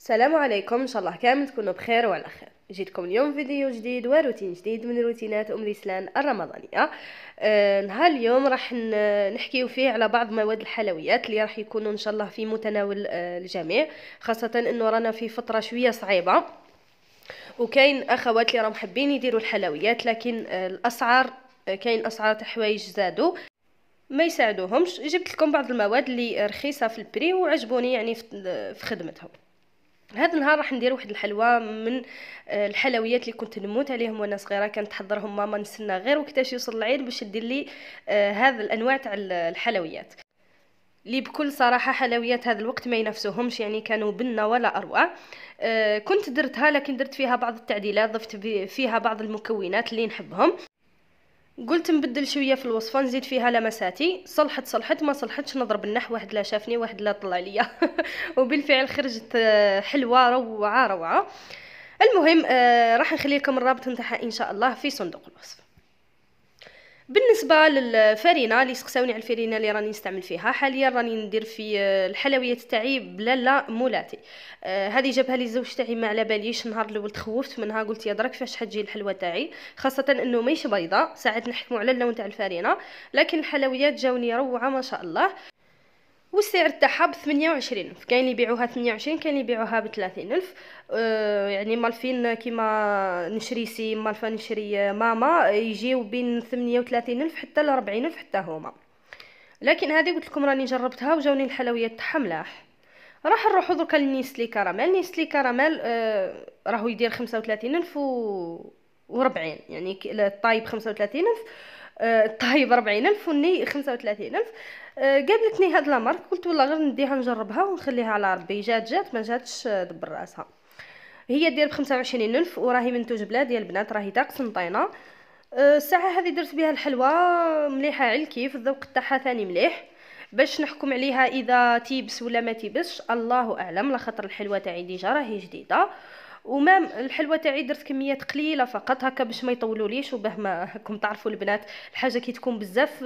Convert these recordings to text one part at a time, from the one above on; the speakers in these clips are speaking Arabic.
السلام عليكم ان شاء الله كامل تكونوا بخير وعلى خير جيتكم اليوم فيديو جديد وروتين جديد من روتينات ام ريسلان الرمضانيه آه نهار اليوم راح نحكيو فيه على بعض مواد الحلويات اللي راح يكونوا ان شاء الله في متناول آه الجميع خاصه انه رانا في فتره شويه صعيبه وكاين اخوات اللي راهم حابين يديروا الحلويات لكن آه الاسعار آه، كاين اسعار حوايج زادوا ما يساعدوهمش جبت لكم بعض المواد اللي رخيصه في البري وعجبوني يعني في آه، خدمتهم هذا النهار راح ندير واحد الحلوى من آه، الحلويات اللي كنت نموت عليهم وانا صغيره كانت تحضرهم ماما نستنى غير وقتاش يوصل العيد باش دير لي آه، هذا الانواع تاع الحلويات لي بكل صراحة حلويات هذا الوقت ما ينافسوهمش يعني كانوا بنا ولا أروع أه كنت درتها لكن درت فيها بعض التعديلات ضفت فيها بعض المكونات اللي نحبهم قلت نبدل شويه في الوصفه نزيد فيها لمساتي صلحت صلحت ما صلحتش نضرب النح واحد لا شافني واحد لا طلع ليا وبالفعل خرجت آه، حلوه روعه روعه المهم آه، راح نخلي لكم الرابط نتاعها ان شاء الله في صندوق الوصف بالنسبه للفرينه اللي سقساوني على الفرينه اللي راني نستعمل فيها حاليا راني ندير في آه، الحلويات تاعي لا مولاتي آه هذه جابها لي الزوج تاعي ما على باليش نهار الاول تخوفت منها قلت يا درك فاش حتجي الحلوه تاعي خاصه انه ماشي بيضه ساعات نحكموا على اللون تاع الفرينه لكن الحلويات جاوني روعه ما شاء الله والسعر تاعها ب 28 الف كاين اللي يبيعوها 28 كاين اللي يبيعوها ب 30 الف أه يعني مالفين كيما نشري سي مالفه نشري ماما يجيو بين 38 الف حتى ل 40 الف حتى هما لكن هذه قلت لكم راني جربتها وجاوني الحلويات تاعها ملاح راح نروحو دركا للنيسلي كراميل نيسلي كراميل أه راهو يدير 35 الف و 40 يعني الطايب 35 الف أه الطايب 40 الف والني 35 الف قابلتني هاد لامارك قلت والله غير نديها نجربها ونخليها على ربي جات جات ما جاتش آه، دبر راسها هي دير ب 25 الف وراهي منتوج بلا ديال البنات راهي تاع قسنطينه آه، الساعه هذه درت بها الحلوى مليحه على الكيف الذوق تاعها ثاني مليح باش نحكم عليها اذا تيبس ولا ما تيبسش الله اعلم لخطر الحلوه الحلوى تاعي ديجا راهي جديده ومام الحلوه تاعي درت كميات قليله فقط هكا باش ما يطولوليش وباه ما راكم تعرفوا البنات الحاجه كي تكون بزاف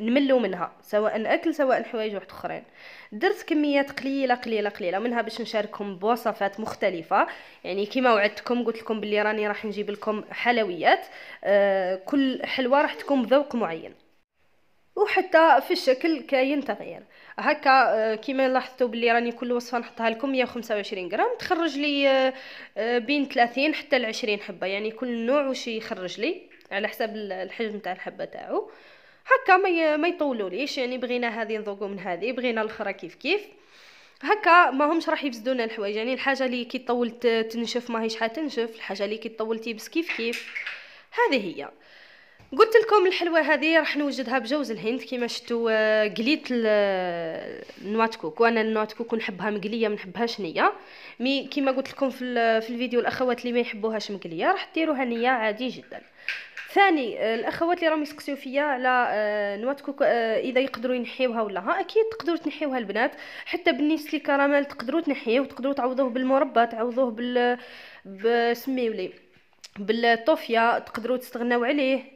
نملوا منها سواء اكل سواء حوايج واحد اخرين درت كميات قليله قليله قليله منها باش نشارككم بوصفات مختلفه يعني كما وعدتكم قلت لكم بلي راني راح نجيب لكم حلويات آه، كل حلوه راح تكون بذوق معين وحتى في الشكل كاين تغيير هكا آه، كيما لاحظتوا بلي راني كل وصفه نحطها لكم 125 غرام تخرج لي آه، آه، بين 30 حتى ل 20 حبه يعني كل نوع واش يخرج لي على حساب الحجم تاع الحبه تاعو هكا ما ما يطولوليش يعني بغينا هذه نذوقوا من هذه بغينا الاخرى كيف كيف هكا ما همش راح يفسدونا الحوايج يعني الحاجه اللي كي تطول تنشف ماهيش حتنشف الحاجه اللي كي تطول تيبس كيف كيف هذه هي قلت لكم الحلوه هذه راح نوجدها بجوز الهند كما شفتوا آه، قليت النوات آه، كوك وانا النوات كوك نحبها مقليه ما نحبهاش نيه مي كما قلت لكم في, في الفيديو الاخوات اللي ما يحبوهاش مقليه راح ديروها نيه عادي جدا ثاني آه، الاخوات اللي راهم يسقسيو فيا على نوات كوك اذا يقدروا ينحيوها ولا ها اكيد تقدروا تنحيوها البنات حتى بالنسبه للكراميل تقدروا تنحيوه وتقدروا تعوضوه بالمربى تعوضوه بال بسميولي بالطوفيا تقدروا تستغناو عليه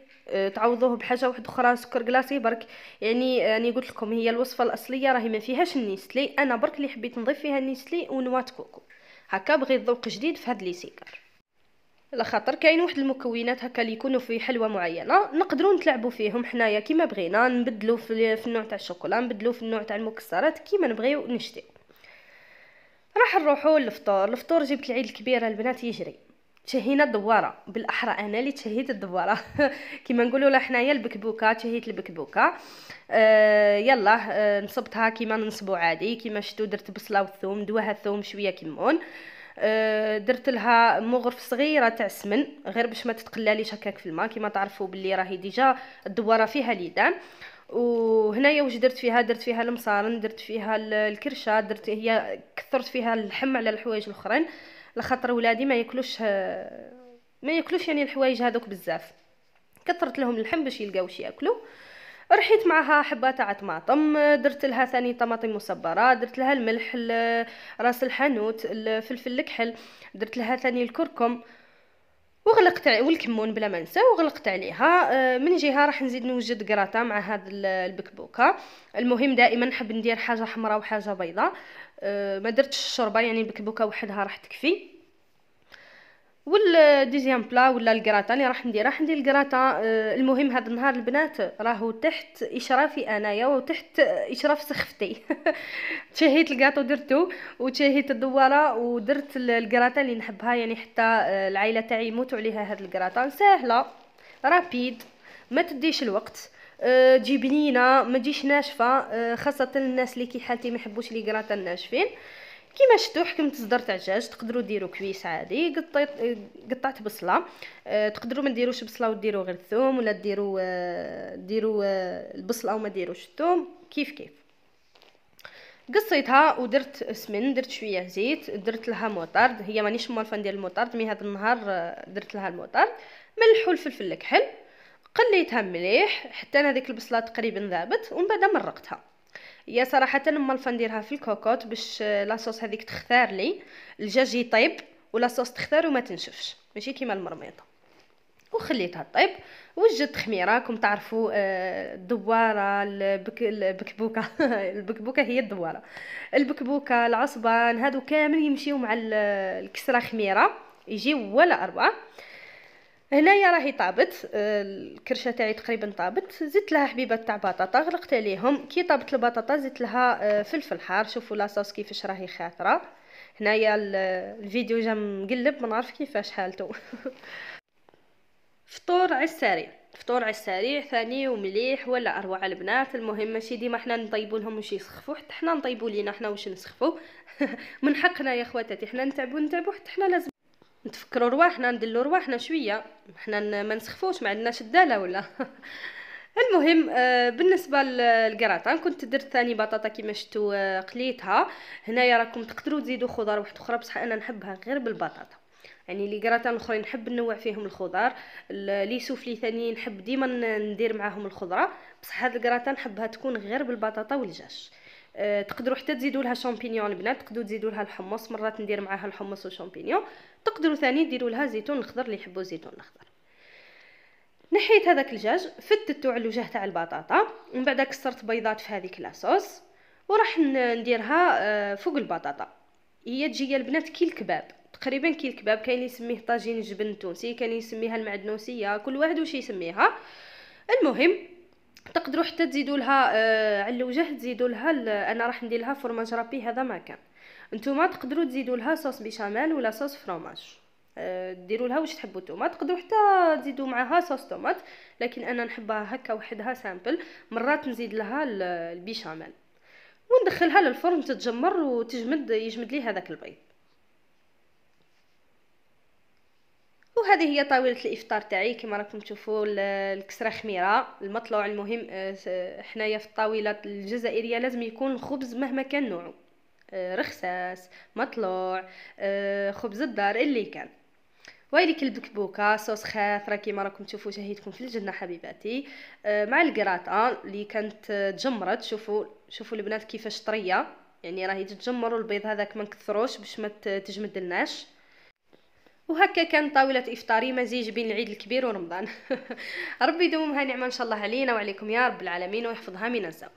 تعوضوه بحاجه واحد اخرى سكر كلاصي برك يعني راني قلت لكم هي الوصفه الاصليه راهي ما فيهاش النيسلي انا برك اللي حبيت نضيف فيها النيسلي ونوات كوكو هكا بغيت ذوق جديد في هاد لي سيكر على خاطر كاين واحد المكونات هكا اللي يكونوا في حلوه معينه نقدروا نتلعبوا فيهم حنايا كيما بغينا نبدلو في النوع تاع الشوكولا نبدلو في النوع تاع المكسرات كيما نبغيو نشتيو راح نروحوا للفطور الفطور جبت العيد الكبيره البنات يجري تشهينا الدواره بالاحرى انا اللي تشهيت الدواره كما نقولوا لها حنايا البكبوكه تشهيت البكبوكه آه يلا آه نصبتها كما نصبو عادي كما شتو درت بصله والثوم دواها الثوم شويه كمون آه درت لها مغرف صغيره تاع السمن غير باش ما تتقلاليش هكاك في الماء كما تعرفوا باللي راهي ديجا الدواره فيها ليدان وهنايا واش درت فيها درت فيها المصارن درت فيها الكرشه درت هي كثرت فيها اللحم على الحوايج الاخرين لخاطر ولادي ما ياكلوش ما ياكلوش يعني الحوايج هذوك بزاف كثرت لهم اللحم باش يلقاو شي ياكلو رحيت معها حبه تاع طماطم درت لها ثاني طماطم مصبره درت لها الملح راس الحانوت الفلفل الكحل درت لها ثاني الكركم وغلقت والكمون بلا ما ننسى وغلقت عليها آه، من جهه راح نزيد نوجد كراطه مع هذا البكبوكه المهم دائما نحب ندير حاجه حمراء وحاجه بيضاء آه، ما درتش الشوربه يعني البكبوكه وحدها راح تكفي والديزيام بلا ولا الكراتا اللي راح ندير راح ندير الكراتا آه، المهم هذا النهار البنات راهو تحت اشرافي انايا وتحت اشراف سخفتي تشهيت الكاطو درتو وتشهيت الدواره ودرت الكراتا اللي نحبها يعني حتى آه، العائله تاعي يموتوا عليها هاد الكراتا سهله رابيد ما تديش الوقت آه، تجي بنينه ما تجيش ناشفه خاصه الناس اللي كي حالتي ما يحبوش لي كراتا ناشفين كيما شفتوا حكمت صدر تاع الدجاج تقدروا ديروا كويس عادي قطيت قطعت بصله آه، تقدروا ما ديروش بصله وديروا غير الثوم ولا ديروا آه، ديروا آه، البصله وما ديروش الثوم كيف كيف قصيتها ودرت سمن درت شويه زيت درت لها موطارد هي مانيش موالفه ندير الموطارد مي هذا النهار درت لها الموطارد ملح والفلفل الكحل قليتها مليح حتى انا ديك البصله تقريبا ذابت ومن بعد مرقتها هي صراحه مالفه نديرها في الكوكوط باش لاصوص هذيك تختار لي الدجاج يطيب ولاصوص تختار وما تنشفش ماشي كيما المرميطه وخليتها طيب وجدت خميره راكم تعرفوا آه، الدواره البك... البكبوكه البكبوكه هي الدواره البكبوكه العصبان هادو كامل يمشيو مع الكسره خميره يجيو ولا اربعه هنايا راهي طابت آه، الكرشه تاعي تقريبا طابت زدت لها حبيبات تاع بطاطا غلقت عليهم كي طابت البطاطا زدت لها آه، فلفل حار شوفوا لاصوص كيفاش راهي خاطره هنايا الفيديو جا مقلب ما نعرف كيفاش حالته فطور على السريع فطور على السريع ثاني ومليح ولا اروع البنات المهم ماشي ديما حنا نطيبوا لهم واش يسخفوا حتى حنا نطيبوا لينا حنا واش نسخفوا من حقنا يا خواتاتي حنا نتعبوا نتعبوا حتى حنا لازم نتفكروا رواحنا ندلو رواحنا شويه حنا ما نسخفوش ما عندناش الداله ولا المهم آه، بالنسبه للكراطان كنت درت ثاني بطاطا كما شفتوا آه، قليتها هنايا راكم تقدروا تزيدوا خضر واحده اخرى بصح انا نحبها غير بالبطاطا يعني لي كراتان الاخرين نحب نوع فيهم الخضار لي سوفلي ثاني نحب ديما ندير معاهم الخضره بصح هاد الكراتان نحبها تكون غير بالبطاطا والجاج آه، تقدروا حتى تزيدوا لها شامبينيون البنات تقدروا تزيدوا لها الحمص مرات ندير معاها الحمص وشامبينيون تقدروا ثاني ديروا لها زيتون اخضر اللي يحبوا الزيتون الاخضر نحيت هذاك الجاج فتتو على الوجه تاع البطاطا ومن بعد كسرت بيضات في هذيك لاصوص وراح نديرها آه، فوق البطاطا هي تجي البنات كي الكباب تقريبا كي الكباب كاين اللي يسميه طاجين الجبن التونسي كاين اللي يسميها المعدنوسيه كل واحد وش يسميها المهم تقدروا حتى تزيدوا لها آه على الوجه تزيدوا لها انا راح ندير لها فرماج رابي هذا ما كان نتوما تقدروا تزيدوا لها صوص بيشاميل ولا صوص فروماج آه ديروا لها واش تحبوا نتوما تقدروا حتى تزيدوا معها صوص طوماط لكن انا نحبها هكا وحدها سامبل مرات نزيد لها البيشاميل وندخلها للفرن تتجمر وتجمد يجمد لي هذاك البيض وهذه هي طاوله الافطار تاعي كما راكم تشوفوا الكسره خميره المطلوع المهم آه، حنايا في الطاوله الجزائريه لازم يكون الخبز مهما كان نوعه آه، رخساس مطلوع آه، خبز الدار اللي كان ويليك البكبوكه صوص خافره كيما راكم تشوفوا شهيتكم في الجنه حبيباتي مع الكراطان اللي كانت تجمرت شوفوا شوفوا البنات كيفاش طريه يعني راهي تتجمر والبيض هذاك ما نكثروش باش ما تجمد لناش وهكا كان طاوله افطاري مزيج بين العيد الكبير ورمضان ربي يدومها نعمه ان شاء الله علينا وعليكم يا رب العالمين ويحفظها من الزوال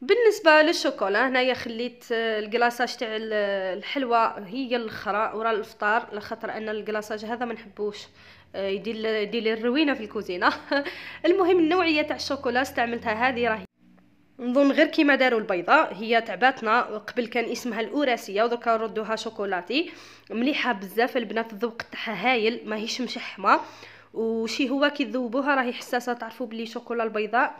بالنسبه للشوكولا هنايا خليت الكلاصاج تاع الحلوى هي الاخرى ورا الافطار لخاطر ان الكلاصاج هذا ما نحبوش آه، يدير يدير الروينه في الكوزينه المهم النوعيه تاع الشوكولا استعملتها هذه راهي نظن غير كيما داروا البيضاء هي تعباتنا قبل كان اسمها الاوراسيه ودركا ردوها شوكولاتي مليحه بزاف البنات الذوق تاعها هايل ماهيش مشحمه وشي هو كي تذوبوها راهي حساسه تعرفوا بلي شوكولا البيضاء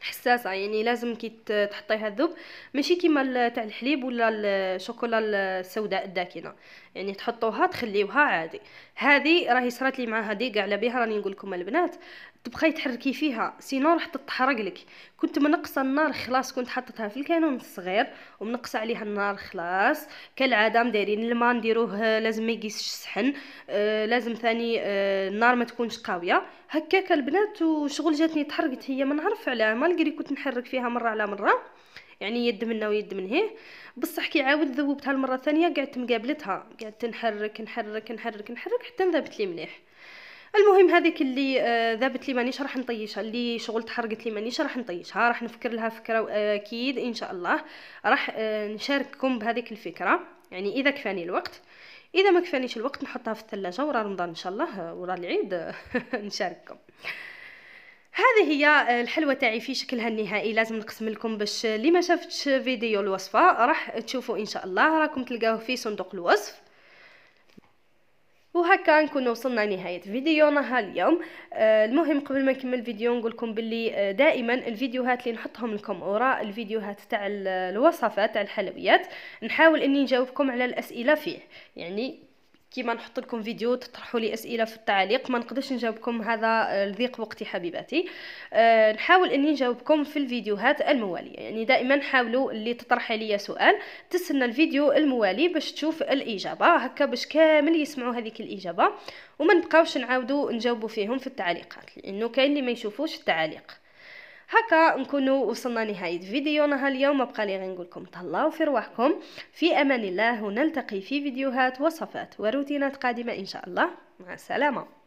حساسه يعني لازم كي تحطيها الذوب ماشي كيما تاع الحليب ولا الشوكولا السوداء الداكنه يعني تحطوها تخليوها عادي هذه راهي صرات لي مع هذه كاع على بها راني نقول لكم البنات تبقاي تحركي فيها سينو راح تتحرق لك كنت منقصه النار خلاص كنت حطتها في الكانون الصغير ومنقصه عليها النار خلاص كالعاده مديرين الماء نديروه آه، لازم ما يقيسش الصحن آه لازم ثاني آه النار ما تكونش قاويه هكاك البنات وشغل جاتني تحرقت هي ما نعرف على مالقري كنت نحرك فيها مره على مره يعني يد منا ويد من هيه بصح كي عاود ذوبتها المره الثانيه قعدت مقابلتها قعدت نحرك نحرك نحرك نحرك حتى نذبت لي مليح المهم هذيك اللي آه، ذابت لي مانيش راح نطيشها اللي شغل تحرقت لي مانيش راح نطيشها راح نفكر لها فكره آه، اكيد ان شاء الله راح آه، نشارككم بهذيك الفكره يعني اذا كفاني الوقت اذا ما كفانيش الوقت نحطها في الثلاجه ورا رمضان ان شاء الله ورا العيد نشارككم هذه هي الحلوه تاعي في شكلها النهائي لازم نقسم لكم باش اللي ما شافتش فيديو الوصفه راح تشوفوا ان شاء الله راكم تلقاوه في صندوق الوصف وهكا نكون وصلنا نهاية فيديونا اليوم آه المهم قبل ما نكمل الفيديو نقولكم باللي آه، دائما الفيديوهات اللي نحطهم لكم وراء الفيديوهات تاع الوصفات تاع الحلويات نحاول اني نجاوبكم على الاسئلة فيه يعني كيما نحط لكم فيديو تطرحوا لي اسئله في التعليق ما نقدرش نجاوبكم هذا آه، لضيق وقتي حبيباتي آه، نحاول اني نجاوبكم في الفيديوهات المواليه يعني دائما حاولوا اللي تطرحي لي سؤال تستنى الفيديو الموالي باش تشوف الاجابه هكا باش كامل يسمعوا هذيك الاجابه وما نبقاوش نعاودوا نجاوبوا فيهم في التعليقات لانه كاين اللي ما يشوفوش التعاليق هكا نكونوا وصلنا نهايه فيديونا اليوم بقى لي غير نقولكم تهلاو في رواحكم في امان الله ونلتقي في فيديوهات وصفات وروتينات قادمه ان شاء الله مع السلامه